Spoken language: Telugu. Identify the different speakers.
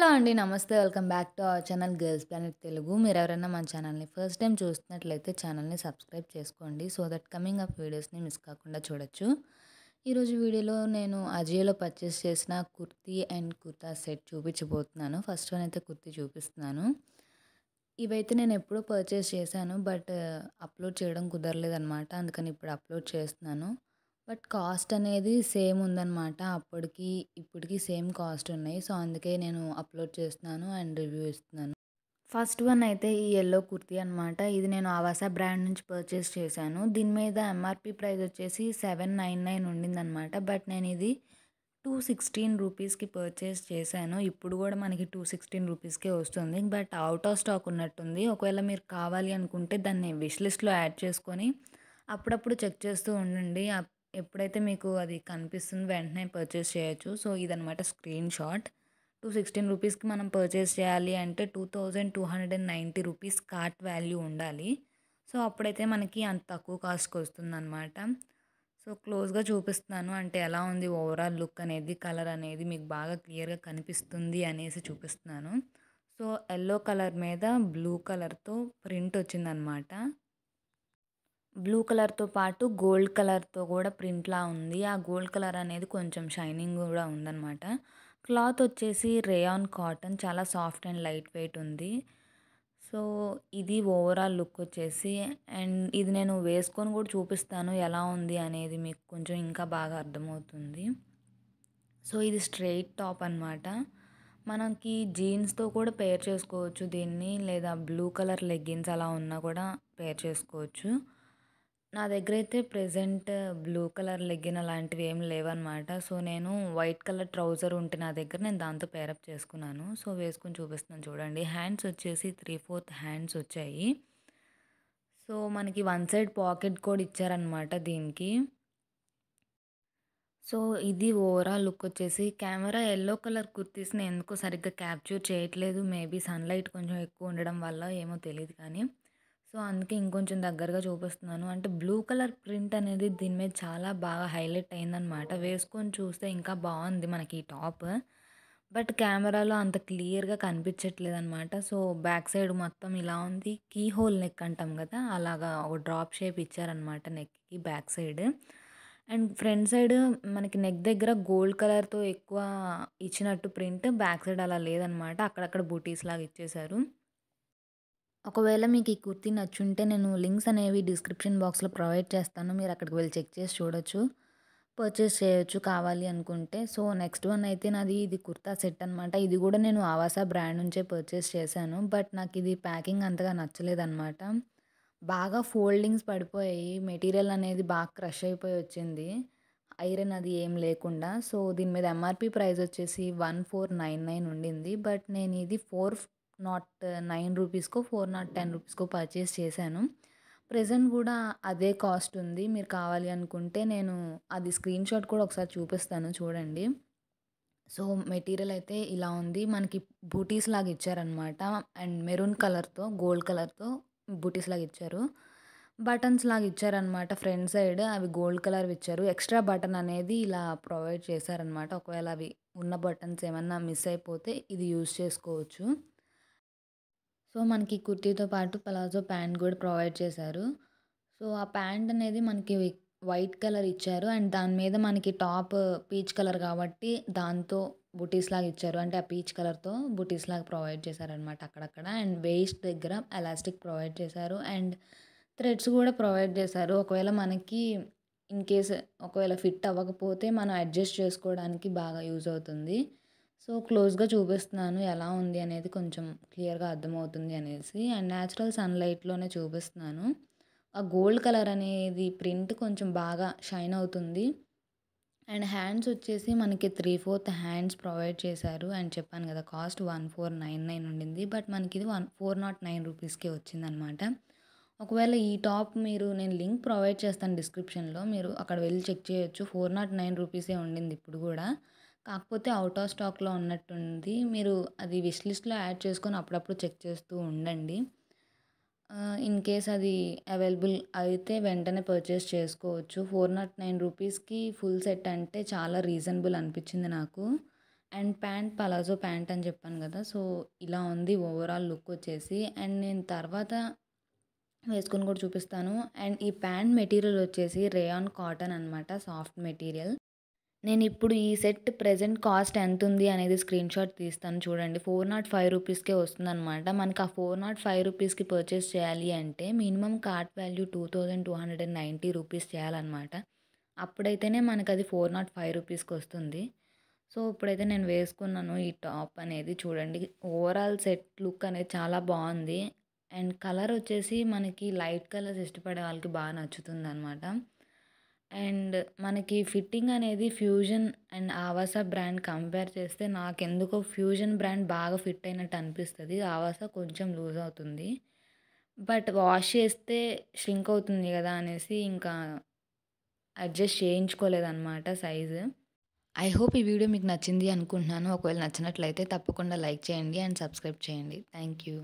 Speaker 1: హలో అండి నమస్తే welcome back to our channel girls planet Telugu మీరు ఎవరైనా మన ఛానల్ని ఫస్ట్ టైం చూస్తున్నట్లయితే ఛానల్ని సబ్స్క్రైబ్ చేసుకోండి సో దట్ కమింగ్ అప్ వీడియోస్ని మిస్ కాకుండా చూడొచ్చు ఈరోజు వీడియోలో నేను అజియోలో పర్చేస్ చేసిన కుర్తీ అండ్ కుర్తా సెట్ చూపించబోతున్నాను ఫస్ట్ వన్ అయితే కుర్తీ చూపిస్తున్నాను ఇవైతే నేను ఎప్పుడూ పర్చేస్ చేశాను బట్ అప్లోడ్ చేయడం అనమాట అందుకని ఇప్పుడు అప్లోడ్ చేస్తున్నాను బట్ కాస్ట్ అనేది సేమ్ ఉందన్నమాట అప్పటికి ఇప్పటికి సేమ్ కాస్ట్ ఉన్నాయి సో అందుకే నేను అప్లోడ్ చేస్తున్నాను అండ్ రివ్యూ ఇస్తున్నాను ఫస్ట్ వన్ అయితే ఈ ఎల్లో కుర్తీ అనమాట ఇది నేను ఆవాసా బ్రాండ్ నుంచి పర్చేస్ చేశాను దీని మీద ఎంఆర్పి ప్రైస్ వచ్చేసి సెవెన్ నైన్ నైన్ ఉండిందనమాట బట్ నేను ఇది టూ సిక్స్టీన్ రూపీస్కి పర్చేస్ చేశాను ఇప్పుడు కూడా మనకి టూ సిక్స్టీన్ రూపీస్కే వస్తుంది బట్ అవుట్ ఆఫ్ స్టాక్ ఉన్నట్టుంది ఒకవేళ మీరు కావాలి అనుకుంటే దాన్ని విష్ లిస్ట్లో యాడ్ చేసుకొని అప్పుడప్పుడు చెక్ చేస్తూ ఉండండి ఎప్పుడైతే మీకు అది కనిపిస్తుంది వెంటనే పర్చేస్ చేయొచ్చు సో ఇదనమాట స్క్రీన్ షాట్ టూ సిక్స్టీన్ రూపీస్కి మనం పర్చేస్ చేయాలి అంటే two thousand two hundred and ninety rupees cart value ఉండాలి సో అప్పుడైతే మనకి అంత తక్కువ కాస్ట్కి అనమాట సో క్లోజ్గా చూపిస్తున్నాను అంటే ఎలా ఉంది ఓవరాల్ లుక్ అనేది కలర్ అనేది మీకు బాగా క్లియర్గా కనిపిస్తుంది అనేసి చూపిస్తున్నాను సో ఎల్లో కలర్ మీద బ్లూ కలర్తో ప్రింట్ వచ్చిందనమాట బ్లూ కలర్తో పాటు గోల్డ్ కలర్తో కూడా ప్రింట్లా ఉంది ఆ గోల్డ్ కలర్ అనేది కొంచెం షైనింగ్ కూడా ఉందన్నమాట క్లాత్ వచ్చేసి రేయాన్ కాటన్ చాలా సాఫ్ట్ అండ్ లైట్ వెయిట్ ఉంది సో ఇది ఓవరాల్ లుక్ వచ్చేసి అండ్ ఇది నేను వేసుకొని కూడా చూపిస్తాను ఎలా ఉంది అనేది మీకు కొంచెం ఇంకా బాగా అర్థమవుతుంది సో ఇది స్ట్రెయిట్ టాప్ అనమాట మనకి జీన్స్తో కూడా పేర్ చేసుకోవచ్చు దీన్ని లేదా బ్లూ కలర్ లెగ్గిన్స్ అలా ఉన్నా కూడా పేర్ చేసుకోవచ్చు నా దగ్గర అయితే ప్రెజెంట్ బ్లూ కలర్ లెగ్గిన అలాంటివి ఏం లేవన్నమాట సో నేను వైట్ కలర్ ట్రౌజర్ ఉంటే నా దగ్గర నేను దాంతో పేరప్ చేసుకున్నాను సో వేసుకొని చూపిస్తున్నాను చూడండి హ్యాండ్స్ వచ్చేసి త్రీ ఫోర్త్ హ్యాండ్స్ వచ్చాయి సో మనకి వన్ సైడ్ పాకెట్ కూడా ఇచ్చారనమాట దీనికి సో ఇది ఓవరాల్ లుక్ వచ్చేసి కెమెరా ఎల్లో కలర్ కుర్తీస్ని ఎందుకో సరిగ్గా క్యాప్చర్ చేయట్లేదు మేబీ సన్లైట్ కొంచెం ఎక్కువ ఉండడం వల్ల ఏమో తెలియదు కానీ సో అందుకే ఇంకొంచెం దగ్గరగా చూపిస్తున్నాను అంటే బ్లూ కలర్ ప్రింట్ అనేది దీని మీద చాలా బాగా హైలైట్ అయిందనమాట వేసుకొని చూస్తే ఇంకా బాగుంది మనకి ఈ టాప్ బట్ కెమెరాలో అంత క్లియర్గా కనిపించట్లేదు అనమాట సో బ్యాక్ సైడ్ మొత్తం ఇలా ఉంది కీ హోల్ నెక్ అంటాం కదా అలాగా ఒక డ్రాప్ షేప్ ఇచ్చారనమాట నెక్కి back side and front side మనకి నెక్ దగ్గర గోల్డ్ కలర్తో ఎక్కువ ఇచ్చినట్టు ప్రింట్ బ్యాక్ సైడ్ అలా లేదనమాట అక్కడక్కడ బూటీస్ లాగా ఇచ్చేశారు ఒకవేళ మీకు ఈ కుర్తీ నచ్చుంటే నేను లింక్స్ అనేవి డిస్క్రిప్షన్ బాక్స్లో ప్రొవైడ్ చేస్తాను మీరు అక్కడికి వెళ్ళి చెక్ చేసి చూడొచ్చు పర్చేస్ చేయొచ్చు కావాలి అనుకుంటే సో నెక్స్ట్ వన్ అయితే నాది ఇది కుర్తా సెట్ అనమాట ఇది కూడా నేను ఆవాసా బ్రాండ్ నుంచే పర్చేస్ చేశాను బట్ నాకు ఇది ప్యాకింగ్ అంతగా నచ్చలేదన్నమాట బాగా ఫోల్డింగ్స్ పడిపోయాయి మెటీరియల్ అనేది బాగా క్రష్ అయిపోయి వచ్చింది ఐరన్ అది ఏం లేకుండా సో దీని మీద ఎంఆర్పి ప్రైస్ వచ్చేసి వన్ ఫోర్ నైన్ నైన్ ఉండింది బట్ నేను ఇది ఫోర్ నాట్ నైన్ రూపీస్కో ఫోర్ నాట్ టెన్ రూపీస్కో పర్చేస్ చేశాను ప్రజెంట్ కూడా అదే కాస్ట్ ఉంది మీరు కావాలి అనుకుంటే నేను అది స్క్రీన్ షాట్ కూడా ఒకసారి చూపిస్తాను చూడండి సో మెటీరియల్ అయితే ఇలా ఉంది మనకి బూటీస్ లాగా ఇచ్చారనమాట అండ్ మెరూన్ కలర్తో గోల్డ్ కలర్తో బూటీస్ లాగా ఇచ్చారు బటన్స్ లాగా ఇచ్చారనమాట ఫ్రంట్ సైడ్ అవి గోల్డ్ కలర్ ఇచ్చారు ఎక్స్ట్రా బటన్ అనేది ఇలా ప్రొవైడ్ చేశారనమాట ఒకవేళ అవి ఉన్న బటన్స్ ఏమన్నా మిస్ అయిపోతే ఇది యూజ్ చేసుకోవచ్చు సో మనకి కుర్తీతో పాటు పలాజో ప్యాంట్ కూడా ప్రొవైడ్ చేశారు సో ఆ ప్యాంట్ అనేది మనకి వైట్ కలర్ ఇచ్చారు అండ్ దాని మీద మనకి టాప్ పీచ్ కలర్ కాబట్టి దాంతో బుటీస్ లాగా ఇచ్చారు అంటే ఆ పీచ్ కలర్తో బుటీస్ లాగా ప్రొవైడ్ చేశారనమాట అక్కడక్కడ అండ్ వేస్ట్ దగ్గర ఎలాస్టిక్ ప్రొవైడ్ చేశారు అండ్ థ్రెడ్స్ కూడా ప్రొవైడ్ చేశారు ఒకవేళ మనకి ఇన్ కేస్ ఒకవేళ ఫిట్ అవ్వకపోతే మనం అడ్జస్ట్ చేసుకోవడానికి బాగా యూజ్ అవుతుంది సో క్లోజ్గా చూపిస్తున్నాను ఎలా ఉంది అనేది కొంచెం క్లియర్గా అర్థమవుతుంది అనేసి అండ్ న్యాచురల్ సన్లైట్లోనే చూపిస్తున్నాను ఆ గోల్డ్ కలర్ అనేది ప్రింట్ కొంచెం బాగా షైన్ అవుతుంది అండ్ హ్యాండ్స్ వచ్చేసి మనకి త్రీ ఫోర్త్ హ్యాండ్స్ ప్రొవైడ్ చేశారు అండ్ చెప్పాను కదా cost one four nine nine ఉండింది బట్ మనకి ఇది వన్ ఫోర్ నాట్ నైన్ రూపీస్కే వచ్చిందనమాట ఒకవేళ ఈ టాప్ మీరు నేను లింక్ ప్రొవైడ్ చేస్తాను డిస్క్రిప్షన్లో మీరు అక్కడ వెళ్ళి చెక్ చేయొచ్చు ఫోర్ నాట్ నైన్ రూపీసే ఉండింది ఇప్పుడు కూడా కాకపోతే అవుట్ ఆఫ్ స్టాక్లో ఉన్నట్టుంది మీరు అది విష్ లిస్ట్లో యాడ్ చేసుకొని అప్పుడప్పుడు చెక్ చేస్తూ ఉండండి ఇన్ కేస్ అది అవైలబుల్ అయితే వెంటనే పర్చేస్ చేసుకోవచ్చు ఫోర్ నాట్ నైన్ రూపీస్కి ఫుల్ సెట్ అంటే చాలా రీజనబుల్ అనిపించింది నాకు అండ్ ప్యాంట్ పలాజో ప్యాంట్ అని చెప్పాను కదా సో ఇలా ఉంది ఓవరాల్ లుక్ వచ్చేసి అండ్ నేను తర్వాత వేసుకొని కూడా చూపిస్తాను అండ్ ఈ ప్యాంట్ మెటీరియల్ వచ్చేసి రేయాన్ కాటన్ అనమాట సాఫ్ట్ మెటీరియల్ నేను ఇప్పుడు ఈ సెట్ ప్రజెంట్ కాస్ట్ ఎంత ఉంది అనేది స్క్రీన్ షాట్ తీస్తాను చూడండి ఫోర్ నాట్ ఫైవ్ రూపీస్కే వస్తుందన్నమాట మనకి ఆ ఫోర్ నాట్ ఫైవ్ రూపీస్కి పర్చేస్ చేయాలి అంటే minimum cart value two thousand two hundred and ninety rupees చేయాలన్నమాట అప్పుడైతేనే మనకు అది ఫోర్ నాట్ ఫైవ్ రూపీస్కి వస్తుంది సో ఇప్పుడైతే నేను వేసుకున్నాను ఈ టాప్ అనేది చూడండి ఓవరాల్ సెట్ లుక్ అనేది చాలా బాగుంది అండ్ కలర్ వచ్చేసి మనకి లైట్ కలర్స్ ఇష్టపడే వాళ్ళకి బాగా నచ్చుతుంది అనమాట అండ్ మనకి ఫిట్టింగ్ అనేది ఫ్యూజన్ అండ్ ఆవాస బ్రాండ్ కంపేర్ చేస్తే నాకెందుకో ఫ్యూజన్ బ్రాండ్ బాగా ఫిట్ అయినట్టు అనిపిస్తుంది ఆవాస కొంచెం లూజ్ అవుతుంది బట్ వాష్ చేస్తే ష్రింక్ అవుతుంది కదా అనేసి ఇంకా అడ్జస్ట్ చేయించుకోలేదన్నమాట సైజు ఐ హోప్ ఈ వీడియో మీకు నచ్చింది అనుకుంటున్నాను ఒకవేళ నచ్చినట్లయితే తప్పకుండా లైక్ చేయండి అండ్ సబ్స్క్రైబ్ చేయండి థ్యాంక్ యూ